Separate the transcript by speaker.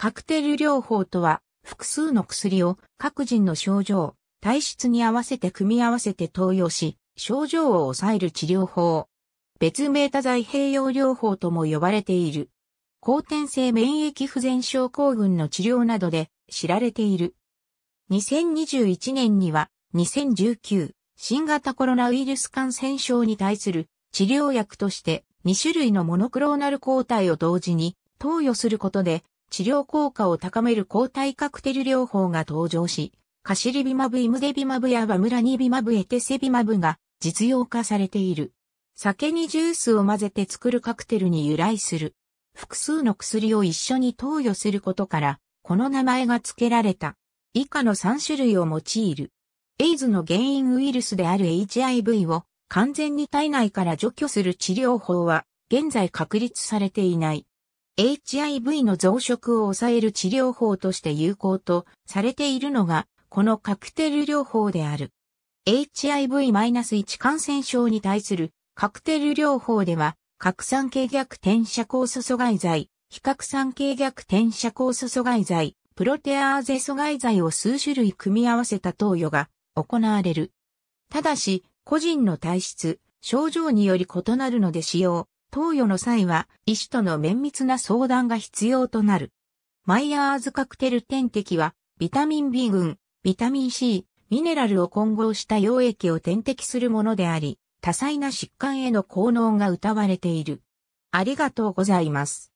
Speaker 1: カクテル療法とは、複数の薬を各人の症状、体質に合わせて組み合わせて投与し、症状を抑える治療法。別名多剤併用療法とも呼ばれている。抗天性免疫不全症候群の治療などで知られている。2021年には2019新型コロナウイルス感染症に対する治療薬として2種類のモノクローナル抗体を同時に投与することで治療効果を高める抗体カクテル療法が登場し、カシリビマブ、イムデビマブやバムラニビマブ、エテセビマブが実用化されている。酒にジュースを混ぜて作るカクテルに由来する。複数の薬を一緒に投与することから、この名前が付けられた。以下の3種類を用いる。エイズの原因ウイルスである HIV を完全に体内から除去する治療法は現在確立されていない。HIV の増殖を抑える治療法として有効とされているのが、このカクテル療法である。HIV-1 感染症に対するカクテル療法では、核酸系逆転射酵素阻害剤、非核酸系逆転射酵素阻害剤、プロテアーゼ阻害剤を数種類組み合わせた投与が行われる。ただし、個人の体質、症状により異なるので使用、投与の際は医師との綿密な相談が必要となる。マイヤーズカクテル点滴はビタミン B 群、ビタミン C、ミネラルを混合した溶液を点滴するものであり、多彩な疾患への効能が謳われている。ありがとうございます。